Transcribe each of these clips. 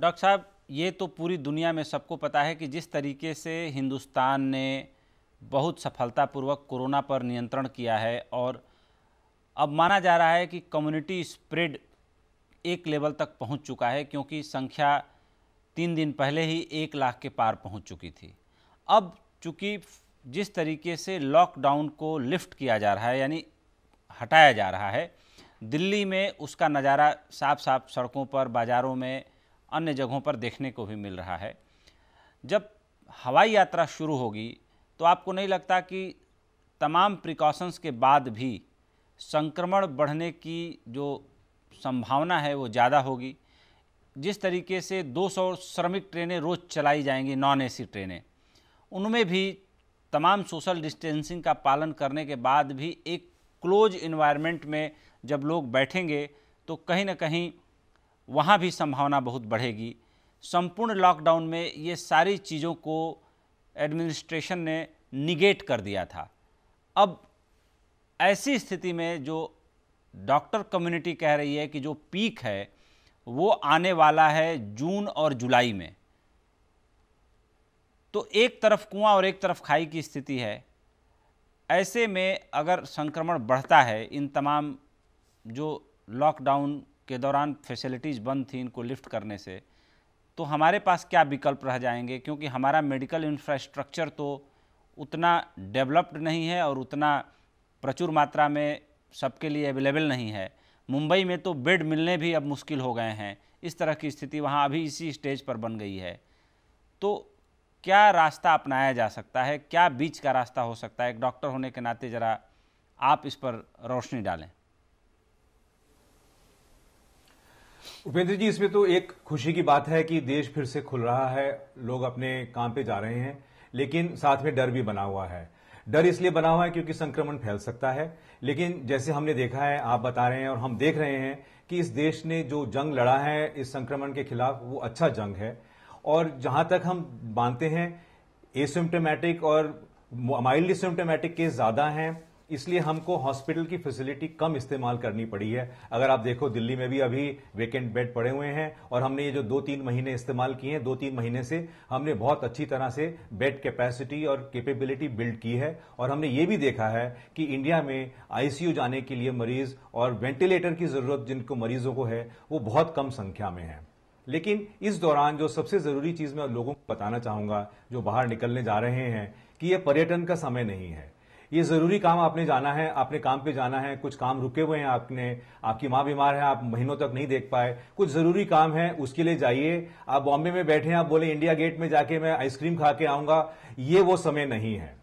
doctor साहब ये तो पूरी दुनिया में सबको पता है कि जिस तरीके से हिंदुस्तान ने बहुत सफलतापूर्वक कोरोना पर नियंत्रण किया है और अब माना जा रहा है कि कम्युनिटी स्प्रेड एक लेवल तक पहुंच चुका है क्योंकि संख्या तीन दिन पहले ही एक लाख के पार पहुंच चुकी थी अब चूँकि जिस तरीके से लॉकडाउन को लिफ्ट किया जा रहा है यानी हटाया जा रहा है दिल्ली में उसका नज़ारा साफ साफ सड़कों पर बाज़ारों में अन्य जगहों पर देखने को भी मिल रहा है जब हवाई यात्रा शुरू होगी तो आपको नहीं लगता कि तमाम प्रिकॉशंस के बाद भी संक्रमण बढ़ने की जो संभावना है वो ज़्यादा होगी जिस तरीके से 200 श्रमिक ट्रेनें रोज़ चलाई जाएंगी नॉन एसी ट्रेनें उनमें भी तमाम सोशल डिस्टेंसिंग का पालन करने के बाद भी एक क्लोज इन्वायरमेंट में जब लोग बैठेंगे तो कहीं ना कहीं वहाँ भी संभावना बहुत बढ़ेगी संपूर्ण लॉकडाउन में ये सारी चीज़ों को एडमिनिस्ट्रेशन ने निगेट कर दिया था अब ऐसी स्थिति में जो डॉक्टर कम्युनिटी कह रही है कि जो पीक है वो आने वाला है जून और जुलाई में तो एक तरफ कुआं और एक तरफ खाई की स्थिति है ऐसे में अगर संक्रमण बढ़ता है इन तमाम जो लॉकडाउन के दौरान फैसिलिटीज़ बंद थी इनको लिफ्ट करने से तो हमारे पास क्या विकल्प रह जाएंगे क्योंकि हमारा मेडिकल इंफ्रास्ट्रक्चर तो उतना डेवलप्ड नहीं है और उतना प्रचुर मात्रा में सबके लिए अवेलेबल नहीं है मुंबई में तो बेड मिलने भी अब मुश्किल हो गए हैं इस तरह की स्थिति वहाँ अभी इसी स्टेज पर बन गई है तो क्या रास्ता अपनाया जा सकता है क्या बीच का रास्ता हो सकता है एक डॉक्टर होने के नाते ज़रा आप इस पर रोशनी डालें उपेंद्र जी इसमें तो एक खुशी की बात है कि देश फिर से खुल रहा है लोग अपने काम पे जा रहे हैं लेकिन साथ में डर भी बना हुआ है डर इसलिए बना हुआ है क्योंकि संक्रमण फैल सकता है लेकिन जैसे हमने देखा है आप बता रहे हैं और हम देख रहे हैं कि इस देश ने जो जंग लड़ा है इस संक्रमण के खिलाफ वो अच्छा जंग है और जहां तक हम मानते हैं एसिम्टोमेटिक और माइल्डली सिम्टोमेटिक केस ज्यादा हैं इसलिए हमको हॉस्पिटल की फैसिलिटी कम इस्तेमाल करनी पड़ी है अगर आप देखो दिल्ली में भी अभी वेकेंट बेड पड़े हुए हैं और हमने ये जो दो तीन महीने इस्तेमाल किए हैं दो तीन महीने से हमने बहुत अच्छी तरह से बेड कैपेसिटी और कैपेबिलिटी बिल्ड की है और हमने ये भी देखा है कि इंडिया में आईसीयू जाने के लिए मरीज और वेंटिलेटर की जरूरत जिनको मरीजों को है वो बहुत कम संख्या में है लेकिन इस दौरान जो सबसे जरूरी चीज मैं लोगों को बताना चाहूंगा जो बाहर निकलने जा रहे हैं कि यह पर्यटन का समय नहीं है ये जरूरी काम आपने जाना है आपने काम पे जाना है कुछ काम रुके हुए हैं आपने आपकी माँ बीमार है आप महीनों तक नहीं देख पाए कुछ जरूरी काम है उसके लिए जाइए आप बॉम्बे में बैठे हैं आप बोले इंडिया गेट में जाके मैं आइसक्रीम खा के आऊंगा ये वो समय नहीं है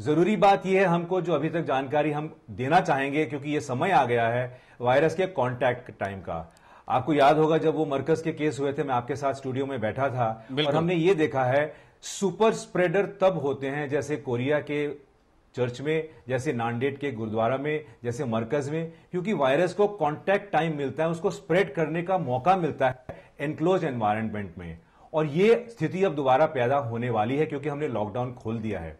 जरूरी बात यह है हमको जो अभी तक जानकारी हम देना चाहेंगे क्योंकि ये समय आ गया है वायरस के कॉन्टैक्ट टाइम का आपको याद होगा जब वो मरकज के केस हुए थे मैं आपके साथ स्टूडियो में बैठा था और हमने ये देखा है सुपर स्प्रेडर तब होते हैं जैसे कोरिया के चर्च में जैसे नांडेड के गुरुद्वारा में जैसे मरकज में क्योंकि वायरस को कॉन्टैक्ट टाइम मिलता है उसको स्प्रेड करने का मौका मिलता है एनक्लोज एनवायरमेंट में और ये स्थिति अब दोबारा पैदा होने वाली है क्योंकि हमने लॉकडाउन खोल दिया है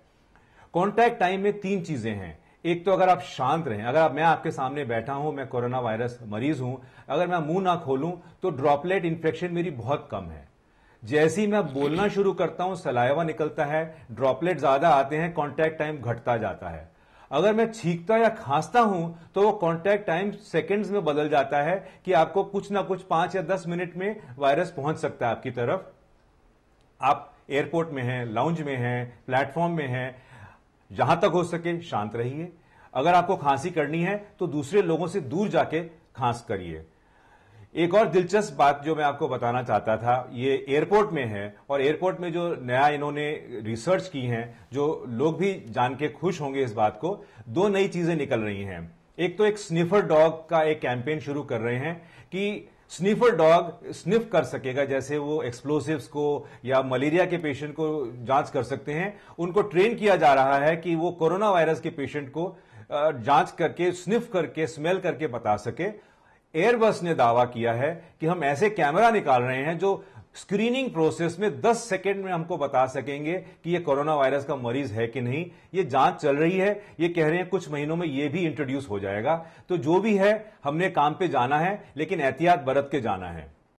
कॉन्टैक्ट टाइम में तीन चीजें हैं एक तो अगर आप शांत रहें अगर आप मैं आपके सामने बैठा हूं मैं कोरोना वायरस मरीज हूं अगर मैं मुंह ना खोलूं तो ड्रॉपलेट इन्फेक्शन मेरी बहुत कम है जैसे ही मैं बोलना शुरू करता हूं सलाइवा निकलता है ड्रॉपलेट ज्यादा आते हैं कॉन्टैक्ट टाइम घटता जाता है अगर मैं छींकता या खांसता हूं तो वो कॉन्टैक्ट टाइम सेकेंड्स में बदल जाता है कि आपको कुछ ना कुछ पांच या दस मिनट में वायरस पहुंच सकता है आपकी तरफ आप एयरपोर्ट में हैं लाउंज में हैं प्लेटफॉर्म में हैं जहां तक हो सके शांत रहिए अगर आपको खांसी करनी है तो दूसरे लोगों से दूर जाके खांस करिए एक और दिलचस्प बात जो मैं आपको बताना चाहता था ये एयरपोर्ट में है और एयरपोर्ट में जो नया इन्होंने रिसर्च की है जो लोग भी जान के खुश होंगे इस बात को दो नई चीजें निकल रही हैं एक तो एक स्निफर डॉग का एक कैंपेन शुरू कर रहे हैं कि स्निफर डॉग स्निफ कर सकेगा जैसे वो एक्सप्लोसिव्स को या मलेरिया के पेशेंट को जांच कर सकते हैं उनको ट्रेन किया जा रहा है कि वो कोरोना वायरस के पेशेंट को जांच करके स्निफ करके स्मेल करके बता सके एयरबस ने दावा किया है कि हम ऐसे कैमरा निकाल रहे हैं जो स्क्रीनिंग प्रोसेस में 10 सेकेंड में हमको बता सकेंगे कि ये कोरोना वायरस का मरीज है कि नहीं ये जांच चल रही है ये कह रहे हैं कुछ महीनों में ये भी इंट्रोड्यूस हो जाएगा तो जो भी है हमने काम पे जाना है लेकिन एहतियात बरत के जाना है